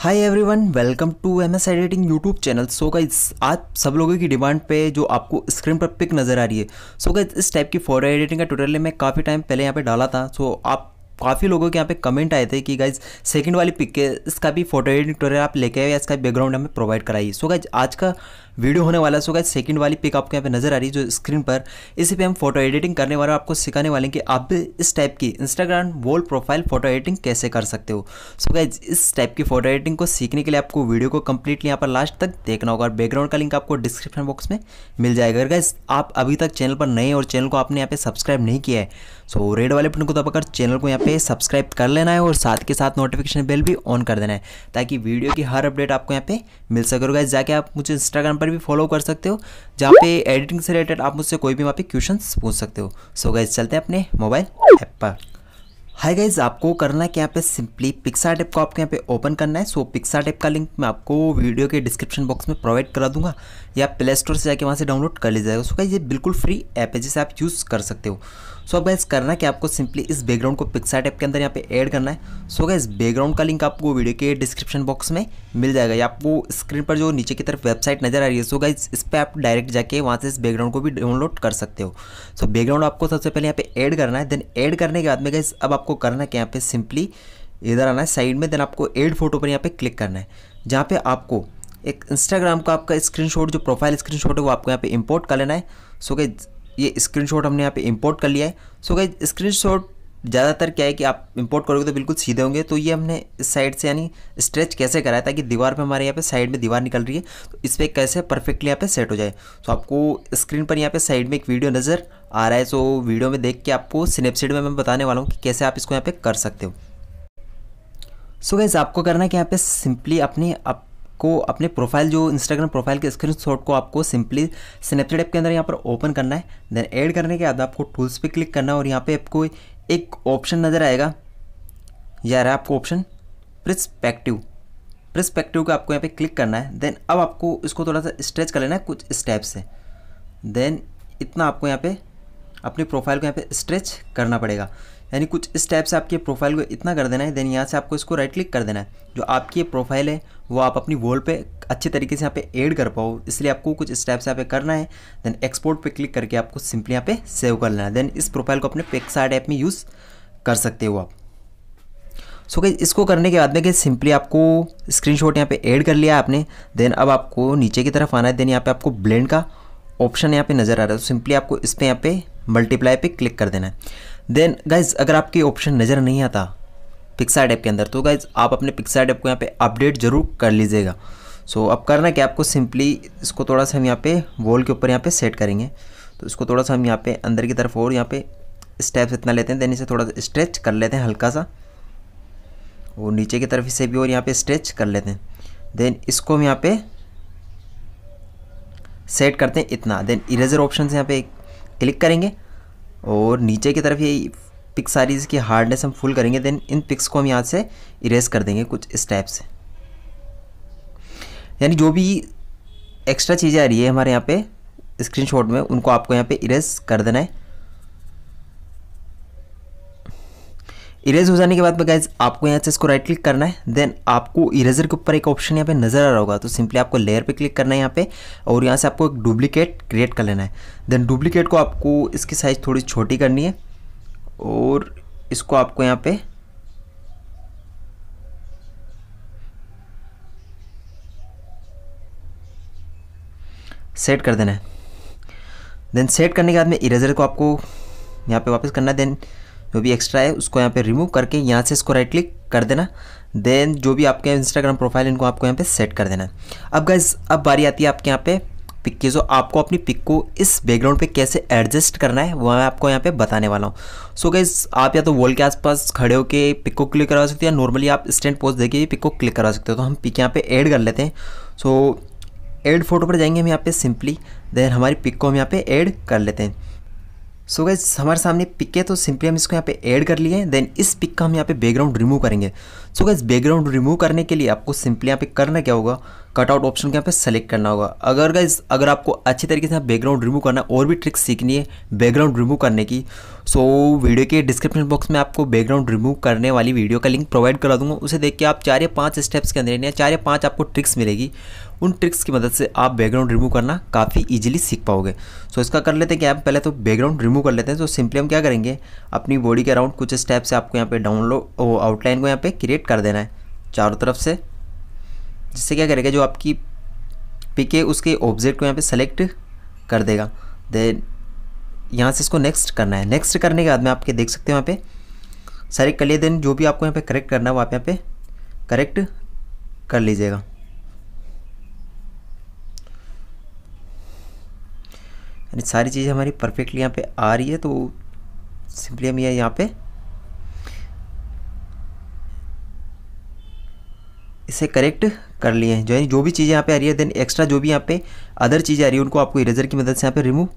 hi everyone welcome to M S editing YouTube channel so guys आज सब लोगों की डिमांड पे जो आपको स्क्रीन पर पिक नज़र आ रही है सो so गाइज इस टाइप की फोटो एडिटिंग का ट्यूटोरियल मैं काफ़ी टाइम पहले यहाँ पे डाला था सो so आप काफ़ी लोगों के यहाँ पे कमेंट आए थे कि गाइज सेकंड वाली पिक के इसका भी फोटो एडिटिंग ट्यूटोरियल आप लेके आए या इसका बैकग्राउंड हमें प्रोवाइड कराइए सो so गाइज आज का वीडियो होने वाला सो गाइस सेकंड वाली पिक आपको यहाँ पे नजर आ रही है जो स्क्रीन पर इसी पे हम फोटो एडिटिंग करने वाले आपको सिखाने वाले हैं कि आप भी इस टाइप की Instagram wall profile photo editing कैसे कर सकते हो सो गाइस इस टाइप की फोटो एडिटिंग को सीखने के लिए आपको वीडियो को कंप्लीटली यहाँ पर लास्ट तक देखना होगा और बैकग्राउंड का लिंक आपको डिस्क्रिप्शन बॉक्स में मिल जाएगा गाइज आप अभी तक चैनल पर नए और चैनल को आपने यहाँ पे सब्सक्राइब नहीं किया है सो रेड वाले बटन को दबाकर चैनल को यहाँ पे सब्सक्राइब कर लेना है और साथ के साथ नोटिफिकेशन बेल भी ऑन कर देना है ताकि वीडियो की हर अपडेट आपको यहाँ पे मिल सके गाइज जाके आप मुझे इंस्टाग्राम पर पर भी फॉलो कर सकते हो जहाँ पे एडिटिंग से रिलेटेड आप मुझसे कोई भी वहाँ पे क्वेश्चन पूछ सकते हो सो so गाइज चलते हैं अपने मोबाइल ऐप पर हाय गाइज आपको करना है कि यहाँ पे सिंपली पिक्सा टेप को आपके यहाँ पे ओपन करना है सो पिक्सा टेप का लिंक मैं आपको वीडियो के डिस्क्रिप्शन बॉक्स में प्रोवाइड करा दूंगा या प्ले स्टोर से जाके वहाँ से डाउनलोड कर लीजिएगा सो गाइज ये बिल्कुल फ्री ऐप है जिसे आप यूज़ कर सकते हो सो अब गाइस करना है कि आपको सिंपली इस बैकग्राउंड को पिक्सा टैप के अंदर यहाँ पे ऐड करना है सो गाइस बैकग्राउंड का लिंक आपको वीडियो के डिस्क्रिप्शन बॉक्स में मिल जाएगा या आपको स्क्रीन पर जो नीचे की तरफ वेबसाइट नजर आ रही है सो so, इस पर आप डायरेक्ट जाके वहाँ से इस बैकग्राउंड को भी डाउनलोड कर सकते हो सो so, बैकग्राउंड आपको सबसे पहले यहाँ पे ऐड करना है देन ऐड करने के बाद में गैस अब आपको करना है कि यहाँ पे सिंपली इधर आना है साइड में देन आपको एड फोटो पर यहाँ पे क्लिक करना है जहाँ पे आपको एक इंस्टाग्राम का आपका स्क्रीनशॉट जो प्रोफाइल स्क्रीनशॉट है वो आपको यहाँ पे इंपोर्ट कर लेना है सो so, ये स्क्रीनशॉट हमने यहाँ पे इंपोर्ट कर लिया है सो गाइज स्क्रीनशॉट ज़्यादातर क्या है कि आप इंपोर्ट करोगे तो बिल्कुल सीधे होंगे तो ये हमने इस साइड से यानी स्ट्रेच कैसे कराया ताकि दीवार पे हमारे यहाँ पे साइड में दीवार निकल रही है तो इस पर कैसे परफेक्टली यहाँ पे सेट हो जाए तो आपको स्क्रीन पर यहाँ पे साइड में एक वीडियो नज़र आ रहा है तो वीडियो में देख के आपको स्नैपसीड में मैं बताने वाला हूँ कि कैसे आप इसको यहाँ पर कर सकते हो सो so गैस आपको करना है कि यहाँ पे सिंपली अपने आप आपको अपने प्रोफाइल जो इंस्टाग्राम प्रोफाइल के स्क्रीनशॉट को आपको सिंपली स्नैपचैट ऐप के अंदर यहाँ पर ओपन करना है देन ऐड करने के बाद आपको टूल्स पे क्लिक करना है और यहाँ पे आपको एक ऑप्शन नज़र आएगा या रहा आपको ऑप्शन प्रिस्पेक्टिव प्रिस्पेक्टिव का आपको यहाँ पे क्लिक करना है देन अब आपको इसको थोड़ा सा स्ट्रेच कर लेना है कुछ स्टेप से देन इतना आपको यहाँ पे अपने प्रोफाइल को यहाँ पे स्ट्रेच करना पड़ेगा यानी कुछ इस टाइप से आपके प्रोफाइल को इतना कर देना है देन यहाँ से आपको इसको राइट क्लिक कर देना है जो आपकी प्रोफाइल है वो आप अपनी वॉल पे अच्छे तरीके से यहाँ पे ऐड कर पाओ इसलिए आपको कुछ इस टाइप से यहाँ पे करना है देन एक्सपोर्ट पे क्लिक करके आपको सिंपली यहाँ पे सेव कर लेना है देन इस प्रोफाइल को अपने पेक्साइड ऐप में यूज़ कर सकते हो आप सो so, इसको करने के बाद में कि सिंपली आपको शॉट यहाँ पे ऐड कर लिया आपने देन अब आपको नीचे की तरफ आना है देन यहाँ पे आपको ब्लेंड का ऑप्शन यहाँ पे नज़र आ रहा है तो सिंपली आपको इस पर यहाँ पे मल्टीप्लाई पे क्लिक कर देना है देन गाइज अगर आपके ऑप्शन नज़र नहीं आता पिक्साइड ऐप के अंदर तो गाइज आप अपने पिक्साइड ऐप को यहाँ पे अपडेट ज़रूर कर लीजिएगा सो so, अब करना क्या आपको सिंपली इसको थोड़ा सा हम यहाँ पे वॉल के ऊपर यहाँ पे सेट करेंगे तो इसको थोड़ा सा हम यहाँ पे अंदर की तरफ और यहाँ पे स्टेप्स इतना लेते हैं देन इसे थोड़ा सा स्ट्रेच कर लेते हैं हल्का सा और नीचे की तरफ इसे भी और यहाँ पर स्ट्रेच कर लेते हैं देन इसको हम यहाँ पर सेट करते हैं इतना देन इरेजर ऑप्शन से यहाँ पे क्लिक करेंगे और नीचे की तरफ ये पिक सारीज इसकी हार्डनेस हम फुल करेंगे देन इन पिक्स को हम यहाँ से इरेज कर देंगे कुछ स्टेप से यानी जो भी एक्स्ट्रा चीज़ें आ रही है हमारे यहाँ पे स्क्रीनशॉट में उनको आपको यहाँ पे इरेज कर देना है इरेज हो जाने के बाद में गाइज आपको यहाँ से इसको राइट क्लिक करना है देन आपको इरेजर के ऊपर एक ऑप्शन यहाँ पे नजर आ रहा होगा तो सिंपली आपको लेयर पे क्लिक करना है यहाँ पे और यहाँ से आपको एक डुप्लीकेट क्रिएट कर लेना है देन डुप्लीकेट को आपको इसकी साइज़ थोड़ी छोटी करनी है और इसको आपको यहाँ पे सेट कर देना है देन सेट करने के बाद में इरेजर को आपको यहाँ पे वापस करना है देन जो भी एक्स्ट्रा है उसको यहाँ पे रिमूव करके यहाँ से इसको राइट क्लिक कर देना देन जो भी आपके इंस्टाग्राम प्रोफाइल इनको आपको यहाँ पे सेट कर देना अब गाइज अब बारी आती है आपके यहाँ पे पिक की जो आपको अपनी पिक को इस बैकग्राउंड पे कैसे एडजस्ट करना है वह मैं आपको यहाँ पे बताने वाला हूँ सो so आप या तो वॉल के आसपास खड़े होकर पिक को क्लिक करवा सकते हो या नॉर्मली आप स्टैंड पोज देखिए पिक को क्लिक करवा सकते हो तो हम पिक यहाँ पे ऐड कर लेते हैं सो एड फोटो पर जाएंगे हम यहाँ पे सिंपली देन हमारी पिक को हम यहाँ पे ऐड कर लेते हैं सो गैस हमारे सामने पिक है तो सिंपली हम इसको यहाँ पे ऐड कर लिए देन इस पिक का हम यहाँ पे बैकग्राउंड रिमूव करेंगे सो गैस बैकग्राउंड रिमूव करने के लिए आपको सिंपली यहाँ पे करना क्या होगा कटआउट ऑप्शन को यहाँ पे सेलेक्ट करना होगा अगर गाइज अगर आपको अच्छे तरीके से बैकग्राउंड रिमूव करना और भी ट्रिक्स सीखनी है बैकग्राउंड रिमूव करने की सो वीडियो के डिस्क्रिप्शन बॉक्स में आपको बैकग्राउंड रिमूव करने वाली वीडियो का लिंक प्रोवाइड करा दूंगा उसे देख के आप चार या पाँच स्टेप्स के अंदर या चार या पाँच आपको ट्रिक्स मिलेगी उन ट्रिक्स की मदद से आप बैकग्राउंड रिमूव करना काफ़ी इजीली सीख पाओगे सो so, इसका कर लेते हैं कि आप पहले तो बैकग्राउंड रिमूव कर लेते हैं तो सिंपली हम क्या करेंगे अपनी बॉडी के अराउंड कुछ स्टेप्स आपको यहाँ पे डाउनलोड आउटलाइन को यहाँ पे क्रिएट कर देना है चारों तरफ से जिससे क्या करेगा जो आपकी पिक है उसके ऑब्जेक्ट को यहाँ पे सेलेक्ट कर देगा देन यहाँ से इसको नेक्स्ट करना है नेक्स्ट करने के बाद में आपके देख सकते हैं यहाँ पे सेलेक्ट कर लिए देन जो भी आपको यहाँ पे करेक्ट करना है वो आप यहाँ पे करेक्ट कर लीजिएगा यानी सारी चीज़ें हमारी परफेक्टली यहाँ पे आ रही है तो सिंपली हम ये यहाँ पे इसे करेक्ट कर लिए हैं जो है जो भी चीज़ें यहाँ पे आ रही है देन एक्स्ट्रा जो भी यहाँ पे अदर चीज़ें आ रही है उनको आपको इरेजर की मदद से यहाँ पे रिमूव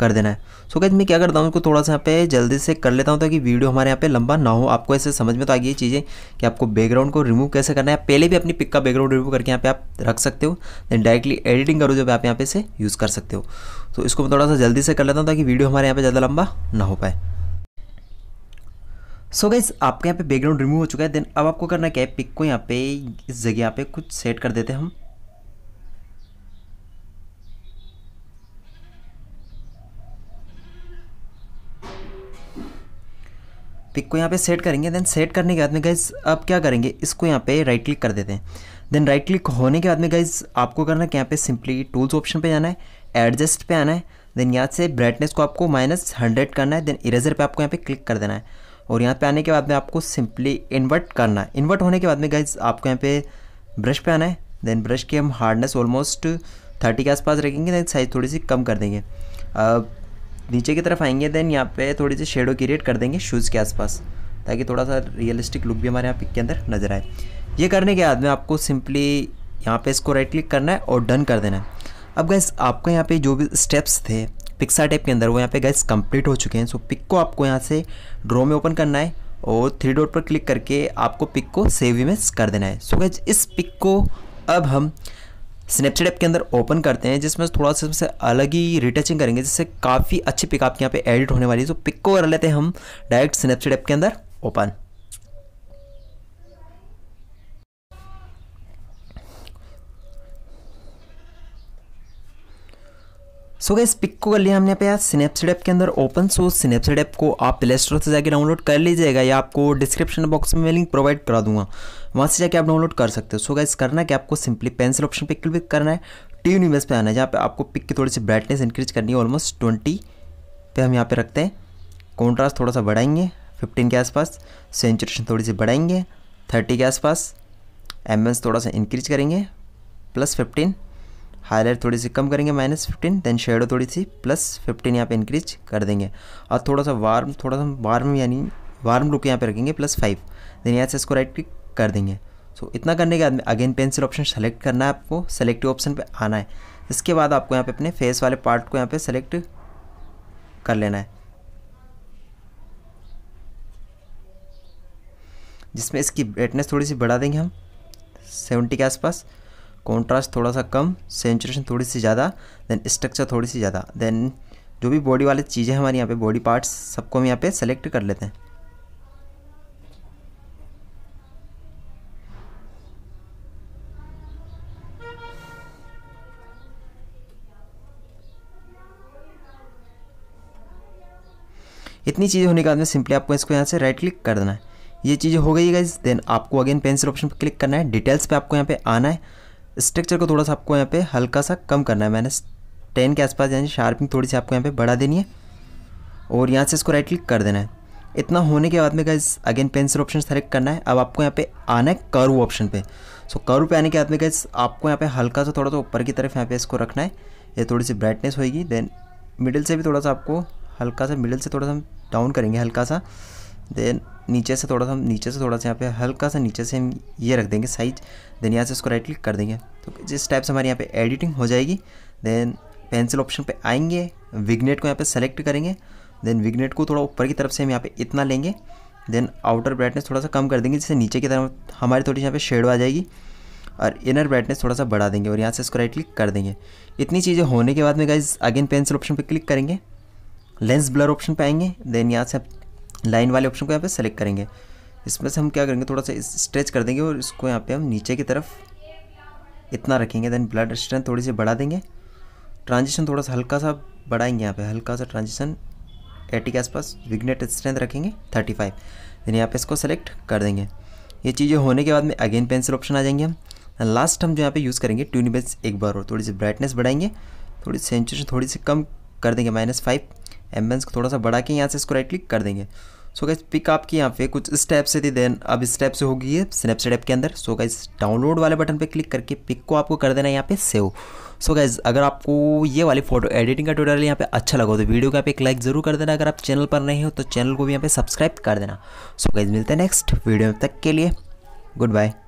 कर देना है सो so, मैं क्या करता हूँ उनको थोड़ा सा यहाँ पे जल्दी से कर लेता हूँ ताकि वीडियो हमारे यहाँ पे लंबा ना हो आपको ऐसे समझ में तो आ गई चीज़ें कि आपको बैकग्राउंड को रिमूव कैसे करना है पहले भी अपनी पिक का बैकग्राउंड रिमूव करके यहाँ पे आप रख सकते हो देन डायरेक्टली एडिटिंग करो जब आप यहाँ पे इसे यूज़ कर सकते हो तो इसको मैं थोड़ा सा जल्दी से कर लेता हूँ ताकि वीडियो हमारे यहाँ पर ज़्यादा लंबा ना हो पाए सो so गाइज आपके यहाँ पे बैकग्राउंड रिमूव हो चुका है देन अब आपको करना क्या है पिक को यहाँ पे इस जगह पे कुछ सेट कर देते हैं हम पिक को यहाँ पे सेट करेंगे देन सेट करने के बाद में गाइज अब क्या करेंगे इसको यहाँ पे राइट क्लिक कर देते हैं देन राइट क्लिक होने के बाद में गाइज आपको करना है कि यहाँ पे सिंपली टूल्स ऑप्शन पे जाना है एडजस्ट पे आना है देन यहाँ से ब्राइटनेस को आपको माइनस हंड्रेड करना है देन इरेजर पे आपको यहाँ पे क्लिक कर देना है और यहाँ पे आने के बाद में आपको सिंपली इन्वर्ट करना है इन्वर्ट होने के बाद में गाइज आपको यहाँ पे ब्रश पे आना है देन ब्रश की हम हार्डनेस ऑलमोस्ट थर्टी के आसपास रखेंगे देन साइज़ थोड़ी सी कम कर देंगे अब नीचे की तरफ आएंगे देन यहाँ पे थोड़ी सी शेडो क्रिएट कर देंगे शूज़ के आसपास ताकि थोड़ा सा रियलिस्टिक लुक भी हमारे यहाँ पिक के अंदर नज़र आए ये करने के बाद में आपको सिंपली यहाँ पे इसको राइट क्लिक करना है और डन कर देना है अब गैस आपको यहाँ पे जो भी स्टेप्स थे पिक्सा टाइप के अंदर वो यहाँ पे गैस कंप्लीट हो चुके हैं सो पिक को आपको यहाँ से ड्रो में ओपन करना है और थ्री डॉट पर क्लिक करके आपको पिक को सेव इमेज कर देना है सो गैस इस पिक को अब हम स्नैपचैट ऐप के अंदर ओपन करते हैं जिसमें थोड़ा सा सबसे अलग ही रिटचिंग करेंगे जिससे काफ़ी अच्छी पिक आपके यहाँ पे एडिट होने वाली है सो पिक को कर लेते हैं हम डायरेक्ट स्नैपचैट ऐप के अंदर ओपन सो गए पिक को कर लिया हमने पे यार स्नैपसीड ऐप के अंदर ओपन सो स्नैपसीड ऐप को आप प्ले स्टोर से जाकर डाउनलोड कर लीजिएगा या आपको डिस्क्रिप्शन बॉक्स में लिंक प्रोवाइड करा दूंगा वहाँ से जाके आप डाउनलोड कर सकते हो सो गैस करना है कि आपको सिंपली पेंसिल ऑप्शन पे क्लिक करना है टी यूनिवर्स पे आना है जहाँ पे आपको पिक की थोड़ी सी ब्राइटनेस इंक्रीज करनी है ऑलमोस्ट ट्वेंटी पे हम यहाँ पे रखते हैं कॉन्ट्रास्ट थोड़ा सा बढ़ाएंगे फिफ्टीन के आसपास सेंचुरेशन थोड़ी सी बढ़ाएंगे थर्टी के आसपास एम्बेंस थोड़ा सा इंक्रीज करेंगे प्लस फिफ्टीन हाईलाइट थोड़ी सी कम करेंगे माइनस फिफ्टीन देन शेडो थोड़ी सी प्लस फिफ्टीन यहाँ पे इंक्रीज कर देंगे और थोड़ा सा वार्म थोड़ा सा वार्म यानी वार्म लुक यहाँ पे रखेंगे प्लस फाइव देन यहाँ से इसको राइट क्लिक कर देंगे सो so, इतना करने के बाद अगेन पेंसिल ऑप्शन सेलेक्ट करना है आपको सेलेक्टिव ऑप्शन पर आना है इसके बाद आपको यहाँ पर अपने फेस वाले पार्ट को यहाँ पर सेलेक्ट कर लेना है जिसमें इसकी ब्राइटनेस थोड़ी सी बढ़ा देंगे हम सेवेंटी के आसपास कॉन्ट्रास्ट थोड़ा सा कम सेंचुरेशन थोड़ी सी ज़्यादा देन स्ट्रक्चर थोड़ी सी ज़्यादा देन जो भी बॉडी वाली चीज़ें हमारे यहाँ पे बॉडी पार्ट्स सबको हम यहाँ पे सेलेक्ट कर लेते हैं इतनी चीज़ें होने के बाद में सिंपली आपको इसको यहाँ से राइट क्लिक कर देना है ये चीज़ हो गई गाइज देन आपको अगेन पेंसिल ऑप्शन पर क्लिक करना है डिटेल्स पे आपको यहाँ पे आना है स्ट्रक्चर को थोड़ा सा आपको यहाँ पे हल्का सा कम करना है मैंने टेन के आसपास यानी शार्पिंग थोड़ी सी आपको यहाँ पे बढ़ा देनी है और यहाँ से इसको राइट क्लिक कर देना है इतना होने के बाद में guys again pencil option select करना है अब आपको यहाँ पे आना है कर्व ऑप्शन पे सो कर्व पे आने के बाद में गैस आपको यहाँ पे हल्का सा थोड़ा सा ऊपर की तरफ यहाँ पे इसको रखना है ये थोड़ी सी ब्राइटनेस होएगी देन मिडिल से भी थोड़ा सा आपको हल्का सा मिडिल से थोड़ा सा हम डाउन करेंगे हल्का सा देन नीचे से थोड़ा सा हम नीचे से थोड़ा सा यहाँ पे हल्का सा नीचे से हम ये रख देंगे साइज देन यहाँ से उसको राइट क्लिक कर देंगे तो जिस टाइप से हमारे यहाँ पे एडिटिंग हो जाएगी देन पेंसिल ऑप्शन पे आएंगे विग्नेट को यहाँ पे सेलेक्ट करेंगे देन विगनेट को थोड़ा ऊपर की तरफ से हम यहाँ पे इतना लेंगे देन आउटर ब्राइटनेस थोड़ा सा कम कर देंगे जिससे नीचे की तरफ हमारी थोड़ी यहाँ पे शेड आ जाएगी और इनर ब्राइटनेस थोड़ा सा बढ़ा देंगे और यहाँ से इसको राइट क्लिक कर देंगे इतनी चीज़ें होने के बाद में गाइज अगेन पेंसिल ऑप्शन पर क्लिक करेंगे लेंस ब्लर ऑप्शन पे आएंगे देन यहाँ से आप लाइन वाले ऑप्शन को यहाँ पे सेलेक्ट करेंगे इसमें से हम क्या करेंगे थोड़ा सा स्ट्रेच कर देंगे और इसको यहाँ पे हम नीचे की तरफ इतना रखेंगे देन ब्लड स्ट्रेंथ थोड़ी सी बढ़ा देंगे ट्रांजिशन थोड़ा सा हल्का सा बढ़ाएंगे यहाँ पे हल्का सा ट्रांजिशन एटी के आसपास विग्नेट स्ट्रेंथ रखेंगे थर्टी फाइव देन यहाँ पे इसको सेलेक्ट कर देंगे ये चीज़ें होने के बाद में अगेन पेंसिल ऑप्शन आ जाएंगे हम लास्ट हम जो यहाँ पे यूज़ करेंगे ट्यूनिबेस एक बार और थोड़ी सी ब्राइटनेस बढ़ाएंगे थोड़ी सेंचुरेशन थोड़ी सी कम कर देंगे माइनस फाइव एम्बेंस को थोड़ा सा बढ़ा के यहाँ से इसको राइट क्लिक कर देंगे सो गाइज पिक आपकी यहाँ पे कुछ स्टेप से थी देन अब स्टेप से होगी ये स्नैपचैट ऐप के अंदर सो गाइज डाउनलोड वाले बटन पे क्लिक करके पिक को आपको कर देना है यहाँ पे सेव सो गाइज अगर आपको ये वाली फोटो एडिटिंग का ट्यूटोरियल यहाँ पे अच्छा लगा तो वीडियो का एक लाइक जरूर कर देना अगर आप चैनल पर नहीं हो तो चैनल को भी यहाँ पे सब्सक्राइब कर देना सो गाइज मिलते हैं नेक्स्ट वीडियो तक के लिए गुड बाय